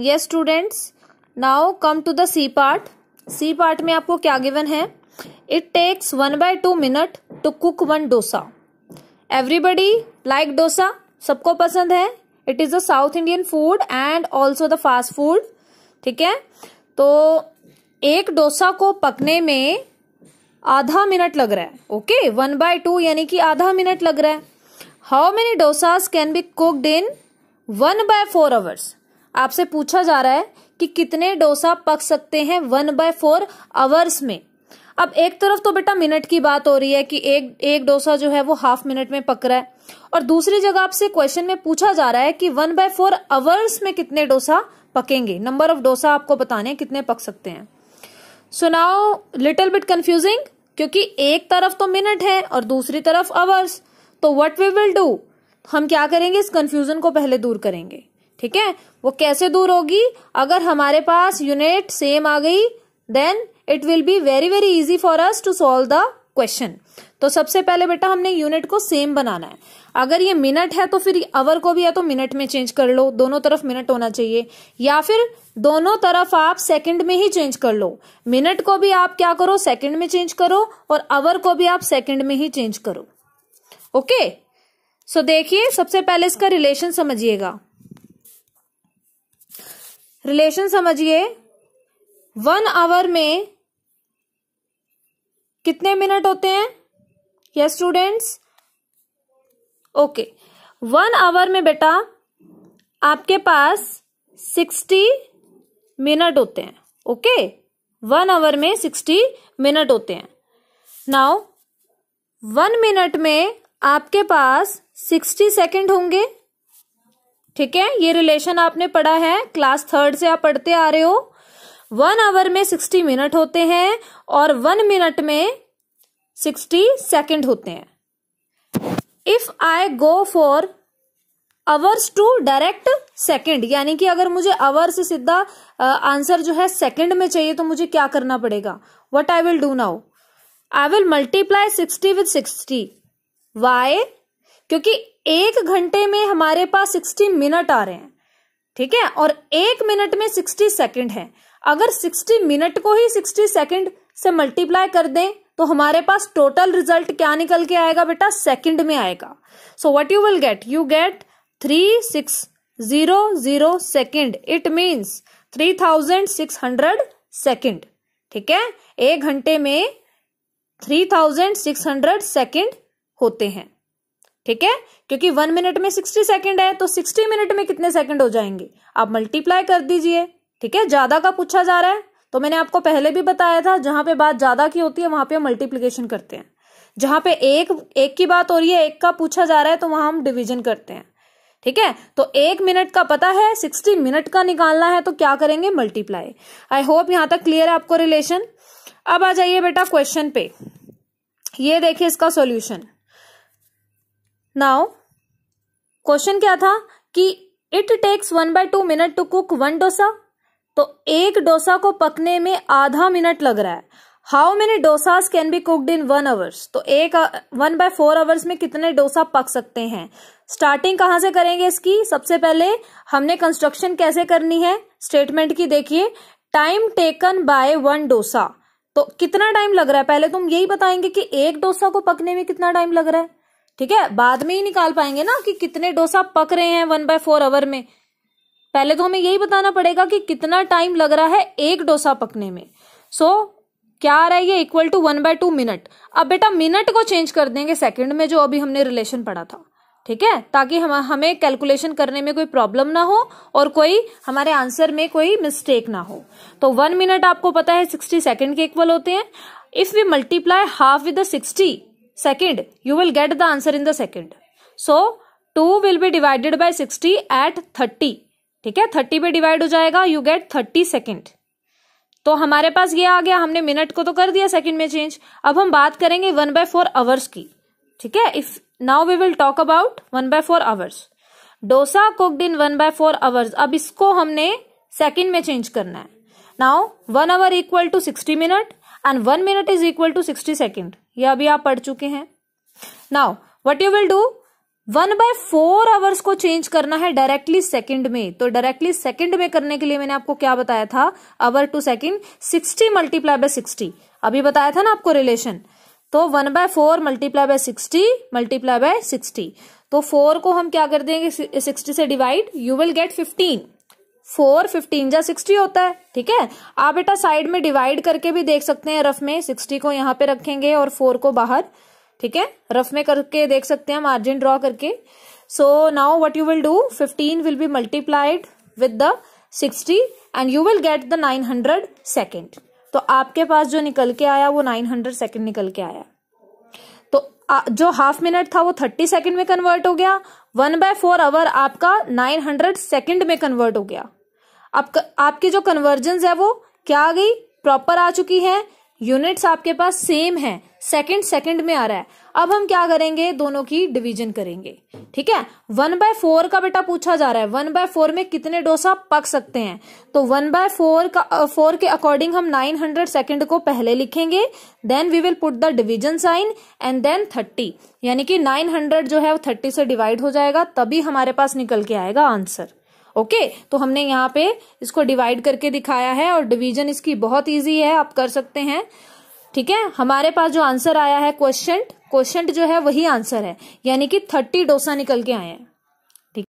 yes students now come to the C part C part में आपको क्या given है it takes one by two minute to cook one dosa everybody like dosa सबको पसंद है it is the South Indian food and also the fast food ठीक है तो एक डोसा को पकने में आधा मिनट लग रहा है ओके वन बाय टू यानी कि आधा मिनट लग रहा है how many dosas can be cooked in one by four hours आपसे पूछा जा रहा है कि कितने डोसा पक सकते हैं वन बाय फोर आवर्स में अब एक तरफ तो बेटा मिनट की बात हो रही है कि एक एक डोसा जो है वो हाफ मिनट में पक रहा है और दूसरी जगह आपसे क्वेश्चन में पूछा जा रहा है कि वन बाय फोर आवर्स में कितने डोसा पकेंगे नंबर ऑफ डोसा आपको बताने हैं कितने पक सकते हैं सुनाओ लिटिल बिट कंफ्यूजिंग क्योंकि एक तरफ तो मिनट है और दूसरी तरफ आवर्स तो वट वी विल डू हम क्या करेंगे इस कंफ्यूजन को पहले दूर करेंगे ठीक है वो कैसे दूर होगी अगर हमारे पास यूनिट सेम आ गई then it will be very very easy for us to solve the question तो सबसे पहले बेटा हमने यूनिट को सेम बनाना है अगर ये मिनट है तो फिर आवर को भी या तो मिनट में चेंज कर लो दोनों तरफ मिनट होना चाहिए या फिर दोनों तरफ आप सेकंड में ही चेंज कर लो मिनट को भी आप क्या करो सेकंड में चेंज करो और अवर को भी आप सेकंड में ही चेंज करो ओके सो देखिए सबसे पहले इसका रिलेशन समझिएगा रिलेशन समझिए वन आवर में कितने मिनट होते हैं yes students okay one hour में बेटा आपके पास सिक्सटी मिनट होते हैं ओके वन आवर में सिक्सटी मिनट होते हैं नाउ वन मिनट में आपके पास सिक्सटी सेकेंड होंगे ठीक है ये रिलेशन आपने पढ़ा है क्लास थर्ड से आप पढ़ते आ रहे हो वन आवर में सिक्सटी मिनट होते हैं और वन मिनट में सिक्सटी सेकेंड होते हैं if I go for hours to direct second यानी कि अगर मुझे अवर से सीधा आंसर जो है सेकेंड में चाहिए तो मुझे क्या करना पड़ेगा what I will do now I will multiply sixty with sixty why क्योंकि एक घंटे में हमारे पास सिक्सटी मिनट आ रहे हैं ठीक है और एक मिनट में सिक्सटी सेकेंड है अगर सिक्सटी मिनट को ही सिक्सटी सेकेंड से मल्टीप्लाई कर दें तो हमारे पास टोटल रिजल्ट क्या निकल के आएगा बेटा सेकंड में आएगा so what you will get you get three six zero zero second it means three thousand six hundred second ठीक है एक घंटे में three thousand six hundred second होते हैं ठीक है क्योंकि वन मिनट में सिक्सटी सेकेंड है तो सिक्सटी मिनट में कितने सेकेंड हो जाएंगे आप मल्टीप्लाई कर दीजिए ठीक है ज्यादा का पूछा जा रहा है तो मैंने आपको पहले भी बताया था जहां पे बात ज्यादा की होती है वहां पे हम मल्टीप्लीकेशन करते हैं जहां पे एक एक की बात हो रही है एक का पूछा जा रहा है तो वहां हम डिवीजन करते हैं ठीक है तो एक मिनट का पता है सिक्सटी मिनट का निकालना है तो क्या करेंगे मल्टीप्लाई आई होप यहां तक क्लियर है आपको रिलेशन अब आ जाइए बेटा क्वेश्चन पे ये देखिए इसका सोल्यूशन नाउ क्वेश्चन क्या था कि it takes one by two minute to cook one dosa तो एक डोसा को पकने में आधा मिनट लग रहा है how many dosa can be cooked in one hours तो एक वन बाय फोर आवर्स में कितने डोसा पक सकते हैं स्टार्टिंग कहां से करेंगे इसकी सबसे पहले हमने कंस्ट्रक्शन कैसे करनी है स्टेटमेंट की देखिए time taken by one dosa तो कितना टाइम लग रहा है पहले तुम यही बताएंगे कि एक डोसा को पकने में कितना टाइम लग रहा है ठीक है बाद में ही निकाल पाएंगे ना कि कितने डोसा पक रहे हैं वन बाय फोर आवर में पहले तो हमें यही बताना पड़ेगा कि कितना टाइम लग रहा है एक डोसा पकने में सो so, क्या आ रहा है ये equal to one by two minute अब बेटा मिनट को चेंज कर देंगे सेकंड में जो अभी हमने रिलेशन पढ़ा था ठीक है ताकि हम हमें कैलकुलेशन करने में कोई प्रॉब्लम ना हो और कोई हमारे आंसर में कोई मिस्टेक ना हो तो वन मिनट आपको पता है सिक्सटी सेकेंड के इक्वल होते हैं if we multiply half with sixty second you will get the answer in the second so 2 will be divided by 60 at 30 ठीक है 30 पे डिवाइड हो जाएगा यू गेट 30 सेकेंड तो हमारे पास ये आ गया हमने मिनट को तो कर दिया सेकंड में चेंज अब हम बात करेंगे वन बाय फोर आवर्स की ठीक है if now we will talk about one by four hours dosa cooked in one by four hours अब इसको हमने सेकंड में चेंज करना है now one hour equal to sixty minute and one minute is equal to sixty second ये अभी आप पढ़ चुके हैं now what you will do one by four hours को चेंज करना है डायरेक्टली सेकंड में तो डायरेक्टली सेकंड में करने के लिए मैंने आपको क्या बताया था hour to second sixty multiply by sixty अभी बताया था ना आपको रिलेशन तो one by four multiply by sixty multiply by sixty तो फोर को हम क्या कर देंगे सिक्सटी से divide you will get fifteen four fifteen जा सिक्सटी होता है ठीक है आप बेटा साइड में डिवाइड करके भी देख सकते हैं रफ में सिक्सटी को यहाँ पे रखेंगे और फोर को बाहर ठीक है रफ में करके देख सकते हैं मार्जिन ड्रॉ करके so now what you will do fifteen will be multiplied with the sixty and you will get the nine hundred second तो आपके पास जो निकल के आया वो नाइन हंड्रेड सेकेंड निकल के आया जो हाफ मिनट था वो थर्टी सेकेंड में कन्वर्ट हो गया वन बाय फोर आवर आपका नाइन हंड्रेड सेकेंड में कन्वर्ट हो गया अब आपकी जो कन्वर्जन है वो क्या आ गई प्रॉपर आ चुकी है यूनिट्स आपके पास सेम है सेकंड सेकंड में आ रहा है अब हम क्या करेंगे दोनों की डिवीजन करेंगे ठीक है वन बाय फोर का बेटा पूछा जा रहा है वन बाय फोर में कितने डोसा पक सकते हैं तो वन बाय फोर का फोर के अकॉर्डिंग हम नाइन हंड्रेड सेकेंड को पहले लिखेंगे then we will put the division sign and then thirty यानी कि नाइन हंड्रेड जो है वो थर्टी से डिवाइड हो जाएगा तभी हमारे पास निकल के आएगा आंसर ओके okay, तो हमने यहाँ पे इसको डिवाइड करके दिखाया है और डिवीजन इसकी बहुत इजी है आप कर सकते हैं ठीक है हमारे पास जो आंसर आया है क्वेश्चन क्वेश्चन जो है वही आंसर है यानी कि थर्टी डोसा निकल के आए हैं